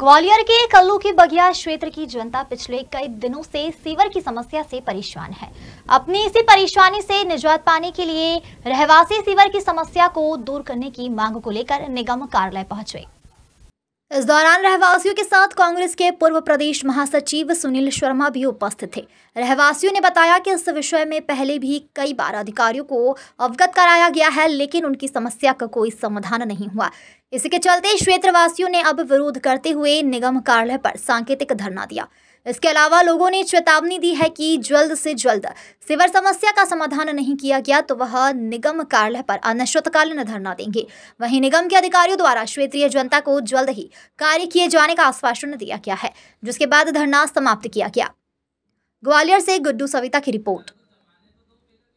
ग्वालियर के कल्लू की बगिया क्षेत्र की जनता पिछले कई दिनों से सीवर की समस्या से परेशान है अपनी इसी परेशानी से निजात पाने के लिए रहवासी सीवर की समस्या को दूर करने की मांग को लेकर निगम कार्यालय पहुंचे इस दौरान रहवासियों के साथ कांग्रेस के पूर्व प्रदेश महासचिव सुनील शर्मा भी उपस्थित थे रहवासियों ने बताया कि इस विषय में पहले भी कई बार अधिकारियों को अवगत कराया गया है लेकिन उनकी समस्या का कोई समाधान नहीं हुआ इसी के चलते क्षेत्रवासियों ने अब विरोध करते हुए निगम कार्यालय पर सांकेतिक धरना दिया इसके अलावा लोगों ने चेतावनी दी है कि जल्द से जल्द सिवर समस्या का समाधान नहीं किया गया तो वह निगम कार्यालय पर अनिश्चितकालीन धरना देंगे वहीं निगम के अधिकारियों द्वारा क्षेत्रीय जनता को जल्द ही कार्य किए जाने का आश्वासन दिया गया है जिसके बाद धरना समाप्त किया गया ग्वालियर से गुड्डू सविता की रिपोर्ट